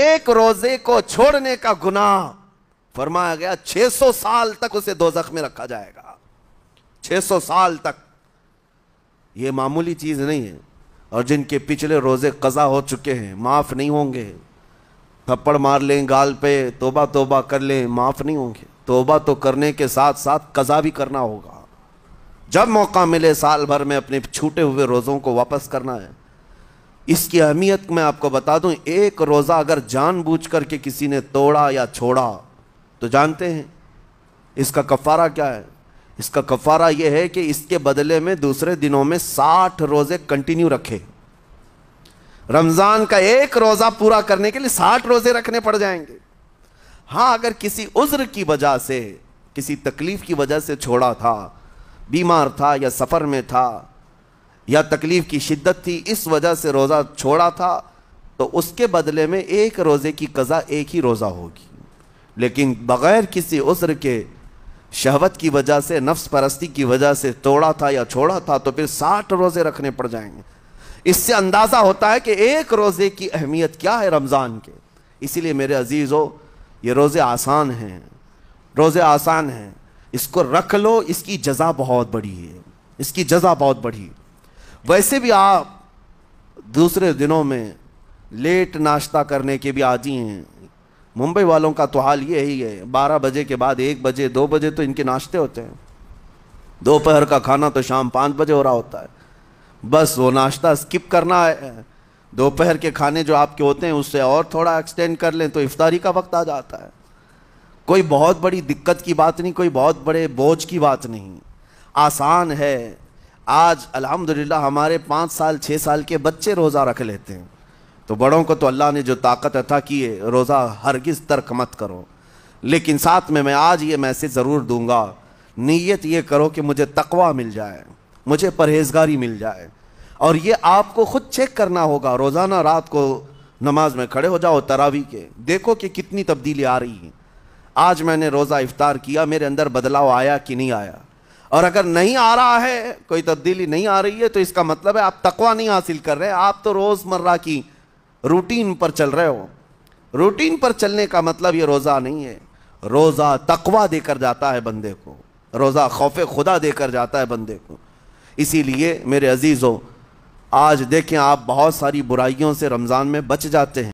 एक रोजे को छोड़ने का गुनाह फरमाया गया 600 साल तक उसे जख्म में रखा जाएगा 600 साल तक यह मामूली चीज नहीं है और जिनके पिछले रोजे कजा हो चुके हैं माफ नहीं होंगे थप्पड़ मार लें गाल पे तोबा तोबा कर लें माफ नहीं होंगे तोबा तो करने के साथ साथ कजा भी करना होगा जब मौका मिले साल भर में अपने छूटे हुए रोज़ों को वापस करना है इसकी अहमियत मैं आपको बता दूं एक रोज़ा अगर जानबूझ करके किसी ने तोड़ा या छोड़ा तो जानते हैं इसका कफ़ारा क्या है इसका कफ़ारा यह है कि इसके बदले में दूसरे दिनों में साठ रोज़े कंटिन्यू रखे रमज़ान का एक रोज़ा पूरा करने के लिए साठ रोज़े रखने पड़ जाएंगे हाँ अगर किसी उज्र की वजह से किसी तकलीफ़ की वजह से छोड़ा था बीमार था या सफ़र में था या तकलीफ़ की शिद्दत थी इस वजह से रोज़ा छोड़ा था तो उसके बदले में एक रोज़े की कज़ा एक ही रोज़ा होगी लेकिन बग़ैर किसी उज्र के शहवत की वजह से नफ्स परस्ती की वजह से तोड़ा था या छोड़ा था तो फिर साठ रोज़े रखने पड़ जाएंगे इससे अंदाज़ा होता है कि एक रोज़े की अहमियत क्या है रमज़ान के इसीलिए मेरे हो ये रोज़े आसान हैं रोज़े आसान हैं इसको रख लो इसकी जज़ा बहुत बड़ी है इसकी जज़ा बहुत बड़ी है वैसे भी आप दूसरे दिनों में लेट नाश्ता करने के भी आदि हैं मुंबई वालों का तो हाल ये ही है बारह बजे के बाद एक बजे दो बजे तो इनके नाश्ते होते हैं दोपहर का खाना तो शाम पाँच बजे हो रहा होता है बस वो नाश्ता स्किप करना है दोपहर के खाने जो आपके होते हैं उससे और थोड़ा एक्सटेंड कर लें तो इफ्तारी का वक्त आ जाता है कोई बहुत बड़ी दिक्कत की बात नहीं कोई बहुत बड़े बोझ की बात नहीं आसान है आज अल्हम्दुलिल्लाह हमारे पाँच साल छः साल के बच्चे रोज़ा रख लेते हैं तो बड़ों को तो अल्लाह ने जो ताकत अता की है रोज़ा हरगिज़ तर्क मत करो लेकिन साथ में मैं आज ये मैसेज ज़रूर दूंगा नीयत ये करो कि मुझे तकवा मिल जाए मुझे परहेजगारी मिल जाए और ये आपको खुद चेक करना होगा रोज़ाना रात को नमाज में खड़े हो जाओ तरावी के देखो कि कितनी तब्दीली आ रही है आज मैंने रोज़ा इफ्तार किया मेरे अंदर बदलाव आया कि नहीं आया और अगर नहीं आ रहा है कोई तब्दीली नहीं आ रही है तो इसका मतलब है आप तकवा नहीं हासिल कर रहे आप तो रोज़मर्रा की रूटीन पर चल रहे हो रूटीन पर चलने का मतलब ये रोज़ा नहीं है रोज़ा तकवा देकर जाता है बंदे को रोज़ा खौफ खुदा देकर जाता है बंदे को इसीलिए मेरे अजीज़ों आज देखें आप बहुत सारी बुराइयों से रमज़ान में बच जाते हैं